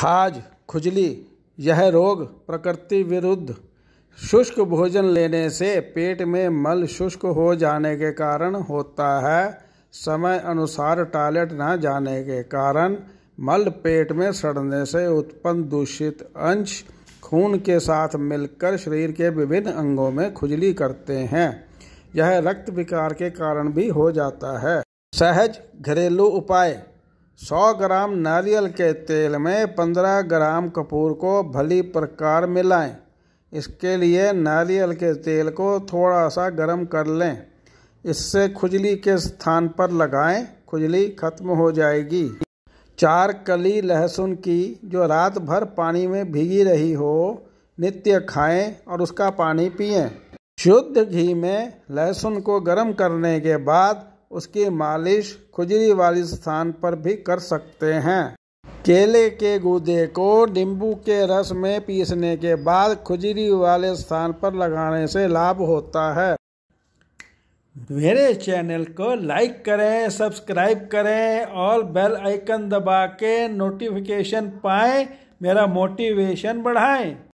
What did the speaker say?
खाज खुजली यह रोग प्रकृति विरुद्ध शुष्क भोजन लेने से पेट में मल शुष्क हो जाने के कारण होता है समय अनुसार टॉयलेट न जाने के कारण मल पेट में सड़ने से उत्पन्न दूषित अंश खून के साथ मिलकर शरीर के विभिन्न अंगों में खुजली करते हैं यह रक्त विकार के कारण भी हो जाता है सहज घरेलू उपाय सौ ग्राम नारियल के तेल में पंद्रह ग्राम कपूर को भली प्रकार मिलाएं इसके लिए नारियल के तेल को थोड़ा सा गर्म कर लें इससे खुजली के स्थान पर लगाएं खुजली खत्म हो जाएगी चार कली लहसुन की जो रात भर पानी में भीगी रही हो नित्य खाएं और उसका पानी पिएं शुद्ध घी में लहसुन को गर्म करने के बाद उसकी मालिश खुजली वाले स्थान पर भी कर सकते हैं केले के गूदे को नींबू के रस में पीसने के बाद खुजली वाले स्थान पर लगाने से लाभ होता है मेरे चैनल को लाइक करें सब्सक्राइब करें और बेल आइकन दबा के नोटिफिकेशन पाएं मेरा मोटिवेशन बढ़ाएं